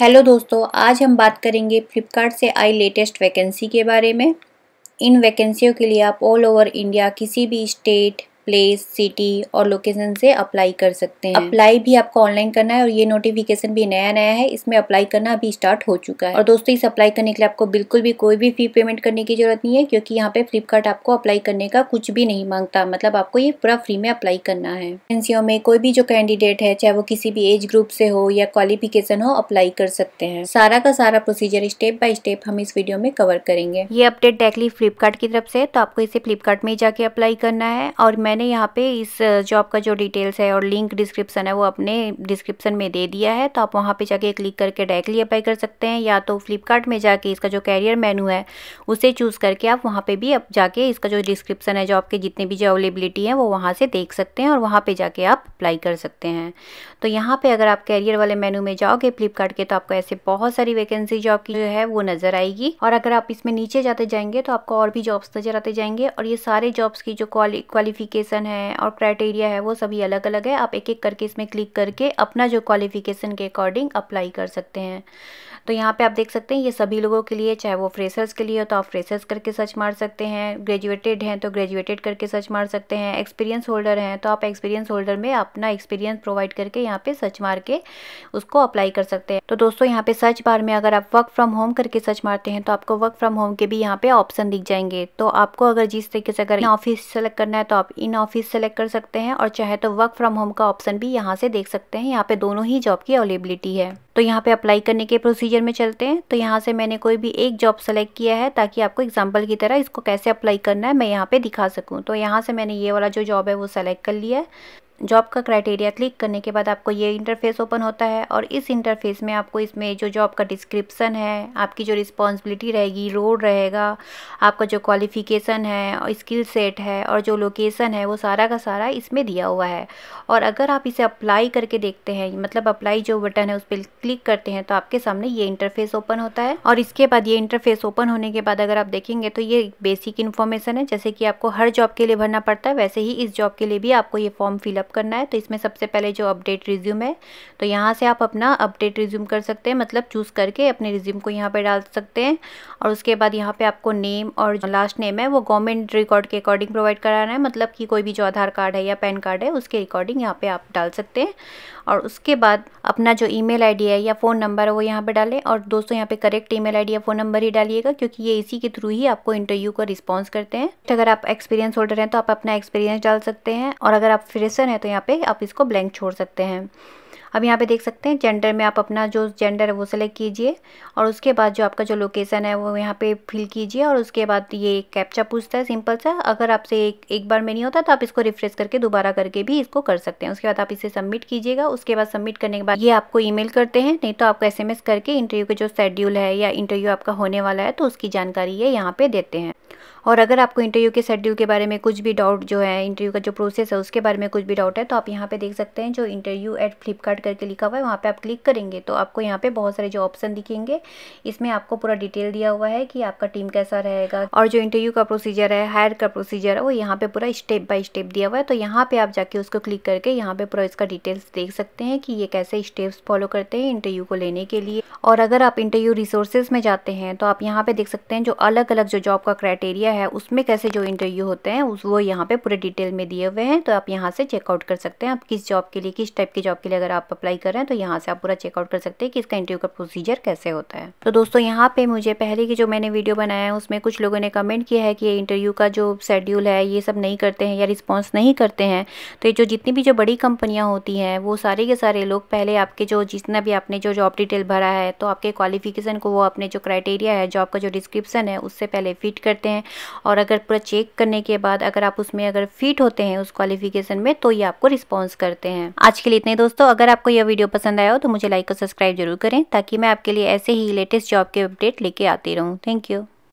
hello दोस्तों आज हम बात करेंगे फ्लिपकार्ट से आई लेटेस्ट वैकेंसी के बारे में इन वैकेंसियों के लिए आप ऑल ओवर इंडिया किसी भी स्टेट प्लेस सिटी और लोकेशन से अप्लाई कर सकते हैं अप्लाई भी आपको ऑनलाइन करना है और ये नोटिफिकेशन भी नया नया है इसमें अप्लाई करना अभी स्टार्ट हो चुका है और दोस्तों इस अप्लाई करने के लिए आपको बिल्कुल भी कोई भी फी पेमेंट करने की जरूरत नहीं है क्योंकि यहाँ पे फ्लिपकार्ट आपको अप्लाई करने का कुछ भी नहीं मांगता मतलब आपको ये पूरा फ्री में अप्लाई करना है एजेंसियों में कोई भी जो कैंडिडेट है चाहे वो किसी भी एज ग्रुप से हो या क्वालिफिकेशन हो अप्लाई कर सकते हैं सारा का सारा प्रोसीजर स्टेप बाय स्टेप हम इस वीडियो में कवर करेंगे ये अपडेट डायरेक्टली फ्लिपकार्ट की तरफ से तो आपको इसे फ्लिपकार्ट में जाके अप्लाई करना है और मैं मैंने यहाँ पे इस जॉब का जो डिटेल्स है और लिंक डिस्क्रिप्सन है वो अपने डिस्क्रिप्सन में दे दिया है तो आप वहाँ पे जाके क्लिक करके डायरेक्टली अप्लाई कर सकते हैं या तो फ्लिपकार्ट में जाके इसका जो कैरियर मेनू है उसे चूज़ करके आप वहाँ पर भी अब जाके इसका जो डिस्क्रिप्सन है जॉब के जितने भी जो अवेलेबिलिटी है वो वहाँ से देख सकते हैं और वहाँ पर जाके आप अप्लाई कर सकते हैं तो यहाँ पर अगर आप कैरियर वाले मेनू में जाओगे फ्लिपकार्ट के तो आपको ऐसे बहुत सारी वैकेंसी जॉब की जो है वो नज़र आएगी और अगर आप इसमें नीचे जाते जाएंगे तो आपको और भी जॉब्स नज़र आते जाएंगे और ये सारे जॉब्स की जो क्वालिफिकेशन क्वालिफ़िकेशन है और क्राइटेरिया है वो सभी अलग अलग है आप एक एक करके इसमें क्लिक करके अपना जो क्वालिफ़िकेशन के अकॉर्डिंग अप्लाई कर सकते हैं तो यहाँ पे आप देख सकते हैं ये सभी लोगों के लिए चाहे वो फ्रेशर्स के लिए हो तो आप फ्रेशर्स करके सर्च मार सकते हैं ग्रेजुएटेड हैं तो ग्रेजुएटेड करके सर्च मार सकते हैं एक्सपीरियंस होल्डर हैं तो आप एक्सपीरियंस होल्डर में अपना एक्सपीरियंस प्रोवाइड करके यहाँ पे सर्च मार के उसको अप्लाई कर सकते हैं तो दोस्तों यहाँ पे सर्च बार में अगर आप वर्क फ्रॉम होम करके सर्च मारते हैं तो आपको वर्क फ्रॉम होम के भी यहाँ पे ऑप्शन दिख जाएंगे तो आपको अगर जिस तरीके से अगर ऑफिस सेलेक्ट करना है तो आप इन ऑफिस सेलेक्ट कर सकते हैं और चाहे तो वर्क फ्रॉम होम का ऑप्शन भी यहाँ से देख सकते हैं यहाँ पे दोनों ही जॉब की अवेलेबिलिटी है तो यहाँ पे अप्लाई करने के प्रोसीजर में चलते हैं तो यहाँ से मैंने कोई भी एक जॉब सेलेक्ट किया है ताकि आपको एग्जाम्पल की तरह इसको कैसे अप्लाई करना है मैं यहाँ पे दिखा सकूँ तो यहाँ से मैंने ये वाला जो जॉब है वो सेलेक्ट कर लिया है जॉब का क्राइटेरिया क्लिक करने के बाद आपको ये इंटरफेस ओपन होता है और इस इंटरफेस में आपको इसमें जो जॉब का डिस्क्रिप्सन है आपकी जो रिस्पॉन्सिबिलिटी रहेगी रोड रहेगा आपका जो क्वालिफिकेशन है और स्किल सेट है और जो लोकेशन है वो सारा का सारा इसमें दिया हुआ है और अगर आप इसे अप्लाई करके देखते हैं मतलब अप्लाई जो बटन है उस पर क्लिक करते हैं तो आपके सामने ये इंटरफेस ओपन होता है और इसके बाद ये इंटरफेस ओपन होने के बाद अगर आप देखेंगे तो ये बेसिक इन्फॉर्मेशन है जैसे कि आपको हर जॉब के लिए भरना पड़ता है वैसे ही इस जॉब के लिए भी आपको ये फॉर्म फिलअप सेटअप करना है तो इसमें सबसे पहले जो अपडेट रिज्यूम है तो यहाँ से आप अपना अपडेट रिज्यूम कर सकते हैं मतलब चूज़ करके अपने रिज्यूम को यहाँ पर डाल सकते हैं और उसके बाद यहाँ पर आपको नेम और लास्ट नेम है वो गवर्नमेंट रिकॉर्ड के अकॉर्डिंग प्रोवाइड कराना है मतलब कि कोई भी जो आधार कार्ड है या पैन कार्ड है उसके अकॉर्डिंग यहाँ पर आप डाल सकते हैं और उसके बाद अपना जो ई मेल है या फ़ोन नंबर है वो यहाँ पर डालें और दोस्तों यहाँ पे करेक्ट ई मेल या फ़ोन नंबर ही डालिएगा क्योंकि ये इसी के थ्रू ही आपको इंटरव्यू का रिस्पॉन्स करते हैं तो अगर आप एक्सपीरियंस होल्डर हैं तो आप अपना एक्सपीरियंस डाल सकते हैं और अगर आप फ्रेशर हैं है तो यहाँ पे आप इसको ब्लैंक छोड़ सकते हैं अब यहाँ पे देख सकते हैं जेंडर में आप अपना जो जेंडर है वो सेलेक्ट कीजिए और उसके बाद जो आपका जो लोकेशन है वो यहाँ पे फिल कीजिए और उसके बाद ये कैप्चा पूछता है सिंपल सा अगर आपसे एक एक बार में नहीं होता तो आप इसको रिफ्रेश करके दोबारा करके भी इसको कर सकते हैं उसके बाद आप इसे सबमिट कीजिएगा उसके बाद सबमिट करने के बाद ये आपको ई करते हैं नहीं तो आपको एस करके इंटरव्यू का जो शेड्यूल है या इंटरव्यू आपका होने वाला है तो उसकी जानकारी ये यहाँ पर देते हैं और अगर आपको इंटरव्यू के शेड्यूल के बारे में कुछ भी डाउट जो है इंटरव्यू का जो प्रोसेस है उसके बारे में कुछ भी डाउट है तो आप यहाँ पे देख सकते हैं जो इंटरव्यू एट फ्लिपकार्ट करके लिखा हुआ है वहाँ पे आप क्लिक करेंगे तो आपको यहाँ पे बहुत सारे जो ऑप्शन दिखेंगे इसमें आपको पूरा डिटेल दिया हुआ है कि आपका टीम कैसा रहेगा और जो इंटरव्यू का प्रोसीजर है हायर का प्रोसीजर है वो यहाँ पे पूरा स्टेप बाय स्टेप दिया हुआ है तो यहाँ पे आप जाके उसको क्लिक करके यहाँ पे पूरा इसका डिटेल्स देख सकते हैं कि ये कैसे स्टेप्स फॉलो करते हैं इंटरव्यू को लेने के लिए और अगर आप इंटरव्यू रिसोर्सेज में जाते हैं तो आप यहाँ पे देख सकते हैं जो अलग अलग जो जॉब का क्राइटेरिया है उसमें कैसे जो इंटरव्यू होते हैं उस वो यहाँ पे पूरे डिटेल में दिए हुए हैं तो आप यहाँ से चेकआउट कर सकते हैं आप किस जॉब के लिए किस टाइप की जॉब के लिए अगर आप अप्लाई कर रहे हैं तो यहाँ से आप पूरा चेकआउट कर सकते हैं कि इसका इंटरव्यू का प्रोसीजर कैसे होता है तो दोस्तों यहाँ पे मुझे पहले की जो मैंने वीडियो बनाया है उसमें कुछ लोगों ने कमेंट किया है कि ये इंटरव्यू का जो शेड्यूल है ये सब नहीं करते हैं या रिस्पॉन्स नहीं करते हैं तो ये जो जितनी भी जो बड़ी कंपनियाँ होती हैं वो सारे के सारे लोग पहले आपके जो जितना भी आपने जो जॉब डिटेल भरा है तो आपके क्वालिफिकेशन को वो अपने जो क्राइटेरिया है जॉब का जो डिस्क्रिप्सन है उससे पहले फिट करते हैं और अगर पूरा चेक करने के बाद अगर आप उसमें अगर फिट होते हैं उस क्वालिफिकेशन में तो ये आपको रिस्पॉन्स करते हैं आज के लिए इतने दोस्तों अगर आपको यह वीडियो पसंद आया हो तो मुझे लाइक और सब्सक्राइब जरूर करें ताकि मैं आपके लिए ऐसे ही लेटेस्ट जॉब के अपडेट लेके आती रहूँ थैंक यू